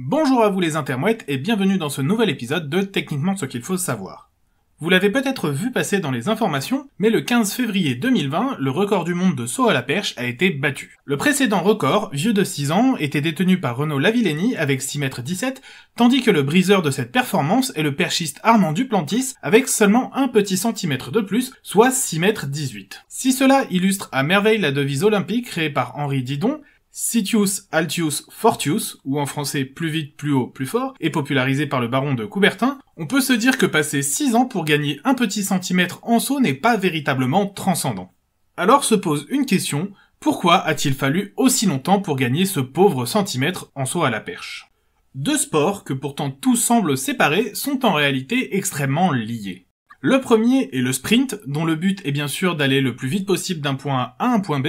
Bonjour à vous les intermouettes et bienvenue dans ce nouvel épisode de Techniquement ce qu'il faut savoir. Vous l'avez peut-être vu passer dans les informations, mais le 15 février 2020, le record du monde de saut à la perche a été battu. Le précédent record, vieux de 6 ans, était détenu par Renaud Lavillenie avec 6 mètres 17, tandis que le briseur de cette performance est le perchiste Armand Duplantis avec seulement un petit centimètre de plus, soit 6 mètres 18. Si cela illustre à merveille la devise olympique créée par Henri Didon, Sitius Altius Fortius, ou en français plus vite, plus haut, plus fort, et popularisé par le baron de Coubertin, on peut se dire que passer 6 ans pour gagner un petit centimètre en saut n'est pas véritablement transcendant. Alors se pose une question, pourquoi a-t-il fallu aussi longtemps pour gagner ce pauvre centimètre en saut à la perche Deux sports que pourtant tout semble séparés sont en réalité extrêmement liés. Le premier est le sprint, dont le but est bien sûr d'aller le plus vite possible d'un point A à un point B,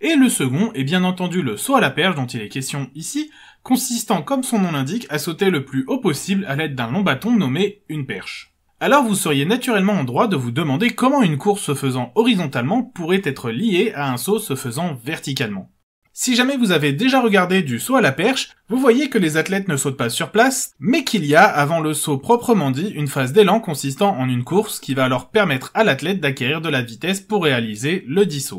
et le second est bien entendu le saut à la perche dont il est question ici, consistant comme son nom l'indique à sauter le plus haut possible à l'aide d'un long bâton nommé une perche. Alors vous seriez naturellement en droit de vous demander comment une course se faisant horizontalement pourrait être liée à un saut se faisant verticalement. Si jamais vous avez déjà regardé du saut à la perche, vous voyez que les athlètes ne sautent pas sur place, mais qu'il y a, avant le saut proprement dit, une phase d'élan consistant en une course qui va alors permettre à l'athlète d'acquérir de la vitesse pour réaliser le 10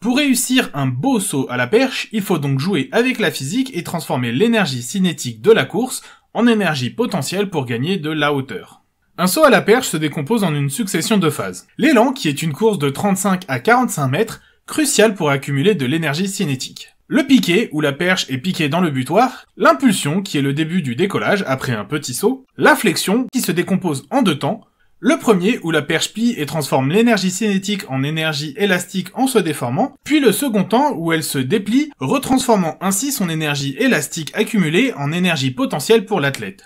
pour réussir un beau saut à la perche, il faut donc jouer avec la physique et transformer l'énergie cinétique de la course en énergie potentielle pour gagner de la hauteur. Un saut à la perche se décompose en une succession de phases. L'élan, qui est une course de 35 à 45 mètres, cruciale pour accumuler de l'énergie cinétique. Le piqué, où la perche est piquée dans le butoir, l'impulsion, qui est le début du décollage après un petit saut, la flexion, qui se décompose en deux temps, le premier, où la perche plie et transforme l'énergie cinétique en énergie élastique en se déformant, puis le second temps, où elle se déplie, retransformant ainsi son énergie élastique accumulée en énergie potentielle pour l'athlète.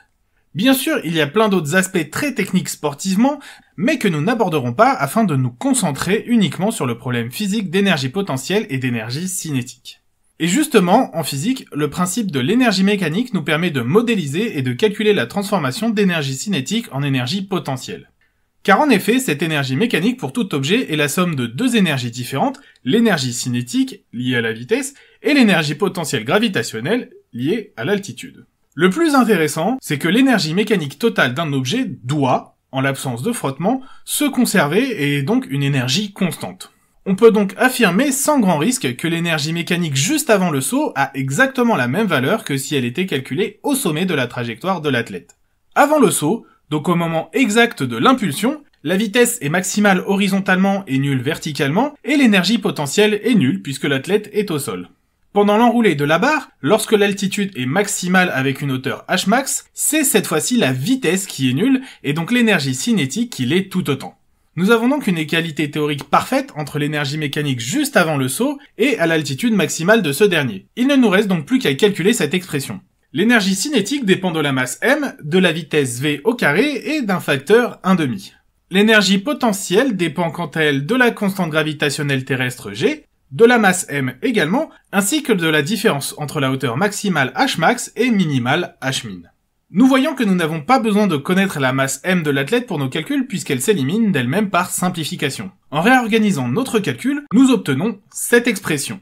Bien sûr, il y a plein d'autres aspects très techniques sportivement, mais que nous n'aborderons pas afin de nous concentrer uniquement sur le problème physique d'énergie potentielle et d'énergie cinétique. Et justement, en physique, le principe de l'énergie mécanique nous permet de modéliser et de calculer la transformation d'énergie cinétique en énergie potentielle. Car en effet, cette énergie mécanique pour tout objet est la somme de deux énergies différentes, l'énergie cinétique, liée à la vitesse, et l'énergie potentielle gravitationnelle, liée à l'altitude. Le plus intéressant, c'est que l'énergie mécanique totale d'un objet doit, en l'absence de frottement, se conserver et est donc une énergie constante. On peut donc affirmer sans grand risque que l'énergie mécanique juste avant le saut a exactement la même valeur que si elle était calculée au sommet de la trajectoire de l'athlète. Avant le saut, donc au moment exact de l'impulsion, la vitesse est maximale horizontalement et nulle verticalement, et l'énergie potentielle est nulle puisque l'athlète est au sol. Pendant l'enroulé de la barre, lorsque l'altitude est maximale avec une hauteur Hmax, c'est cette fois-ci la vitesse qui est nulle, et donc l'énergie cinétique qui l'est tout autant. Nous avons donc une égalité théorique parfaite entre l'énergie mécanique juste avant le saut et à l'altitude maximale de ce dernier. Il ne nous reste donc plus qu'à calculer cette expression. L'énergie cinétique dépend de la masse m, de la vitesse v au carré et d'un facteur 1,5. L'énergie potentielle dépend quant à elle de la constante gravitationnelle terrestre g, de la masse m également, ainsi que de la différence entre la hauteur maximale hmax et minimale hmin. Nous voyons que nous n'avons pas besoin de connaître la masse m de l'athlète pour nos calculs puisqu'elle s'élimine d'elle-même par simplification. En réorganisant notre calcul, nous obtenons cette expression.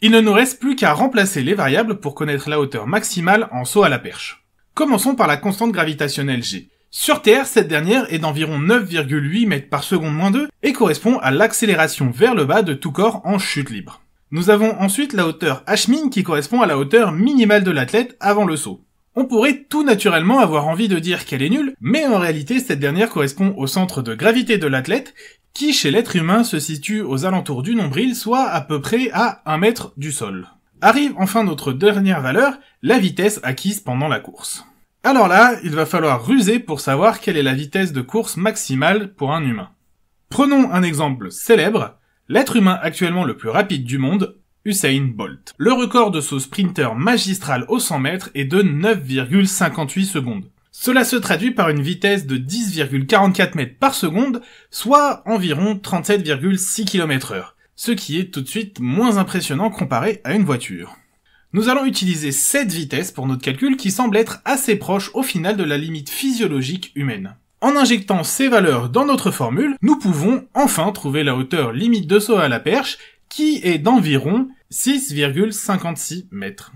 Il ne nous reste plus qu'à remplacer les variables pour connaître la hauteur maximale en saut à la perche. Commençons par la constante gravitationnelle G. Sur Terre, cette dernière est d'environ 9,8 mètres par seconde moins 2 et correspond à l'accélération vers le bas de tout corps en chute libre. Nous avons ensuite la hauteur h min qui correspond à la hauteur minimale de l'athlète avant le saut. On pourrait tout naturellement avoir envie de dire qu'elle est nulle, mais en réalité cette dernière correspond au centre de gravité de l'athlète, qui chez l'être humain se situe aux alentours du nombril, soit à peu près à 1 mètre du sol. Arrive enfin notre dernière valeur, la vitesse acquise pendant la course. Alors là, il va falloir ruser pour savoir quelle est la vitesse de course maximale pour un humain. Prenons un exemple célèbre, l'être humain actuellement le plus rapide du monde Usain Bolt. Le record de ce sprinter magistral aux 100 mètres est de 9,58 secondes. Cela se traduit par une vitesse de 10,44 mètres par seconde, soit environ 37,6 km heure, ce qui est tout de suite moins impressionnant comparé à une voiture. Nous allons utiliser cette vitesse pour notre calcul qui semble être assez proche au final de la limite physiologique humaine. En injectant ces valeurs dans notre formule, nous pouvons enfin trouver la hauteur limite de saut à la perche qui est d'environ 6,56 mètres.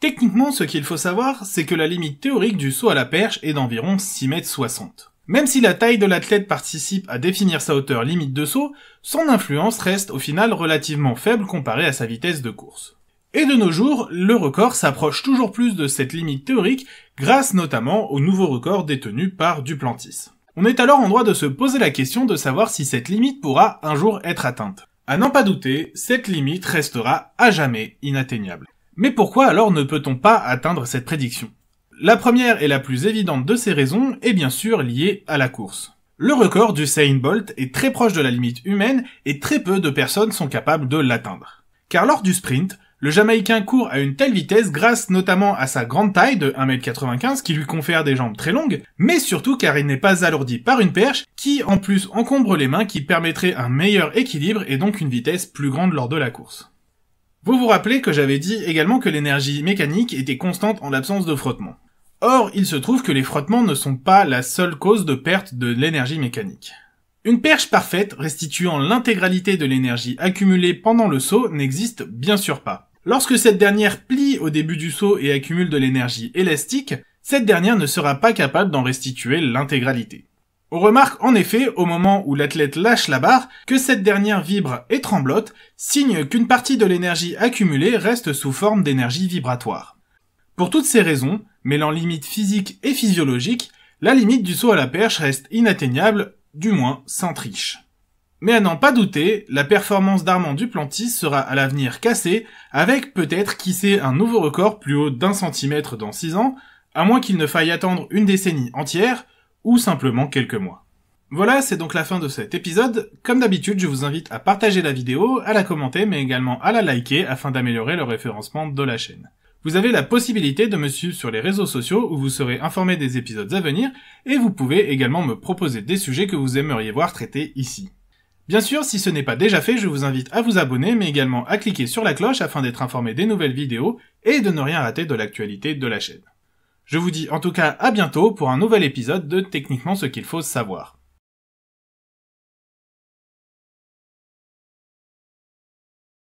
Techniquement, ce qu'il faut savoir, c'est que la limite théorique du saut à la perche est d'environ 6 mètres 60. Même si la taille de l'athlète participe à définir sa hauteur limite de saut, son influence reste au final relativement faible comparée à sa vitesse de course. Et de nos jours, le record s'approche toujours plus de cette limite théorique grâce notamment au nouveau record détenu par Duplantis. On est alors en droit de se poser la question de savoir si cette limite pourra un jour être atteinte. À n'en pas douter, cette limite restera à jamais inatteignable. Mais pourquoi alors ne peut-on pas atteindre cette prédiction La première et la plus évidente de ces raisons est bien sûr liée à la course. Le record du Seinbolt est très proche de la limite humaine et très peu de personnes sont capables de l'atteindre. Car lors du sprint, le Jamaïcain court à une telle vitesse grâce notamment à sa grande taille de 1m95 qui lui confère des jambes très longues, mais surtout car il n'est pas alourdi par une perche qui en plus encombre les mains qui permettrait un meilleur équilibre et donc une vitesse plus grande lors de la course. Vous vous rappelez que j'avais dit également que l'énergie mécanique était constante en l'absence de frottement. Or, il se trouve que les frottements ne sont pas la seule cause de perte de l'énergie mécanique. Une perche parfaite restituant l'intégralité de l'énergie accumulée pendant le saut n'existe bien sûr pas. Lorsque cette dernière plie au début du saut et accumule de l'énergie élastique, cette dernière ne sera pas capable d'en restituer l'intégralité. On remarque en effet, au moment où l'athlète lâche la barre, que cette dernière vibre et tremblote, signe qu'une partie de l'énergie accumulée reste sous forme d'énergie vibratoire. Pour toutes ces raisons, mêlant limites physiques et physiologiques, la limite du saut à la perche reste inatteignable, du moins sans triche. Mais à n'en pas douter, la performance d'Armand Duplantis sera à l'avenir cassée, avec peut-être qui sait un nouveau record plus haut d'un centimètre dans 6 ans, à moins qu'il ne faille attendre une décennie entière, ou simplement quelques mois. Voilà, c'est donc la fin de cet épisode. Comme d'habitude, je vous invite à partager la vidéo, à la commenter, mais également à la liker afin d'améliorer le référencement de la chaîne. Vous avez la possibilité de me suivre sur les réseaux sociaux où vous serez informé des épisodes à venir et vous pouvez également me proposer des sujets que vous aimeriez voir traités ici. Bien sûr, si ce n'est pas déjà fait, je vous invite à vous abonner, mais également à cliquer sur la cloche afin d'être informé des nouvelles vidéos et de ne rien rater de l'actualité de la chaîne. Je vous dis en tout cas à bientôt pour un nouvel épisode de Techniquement ce qu'il faut savoir.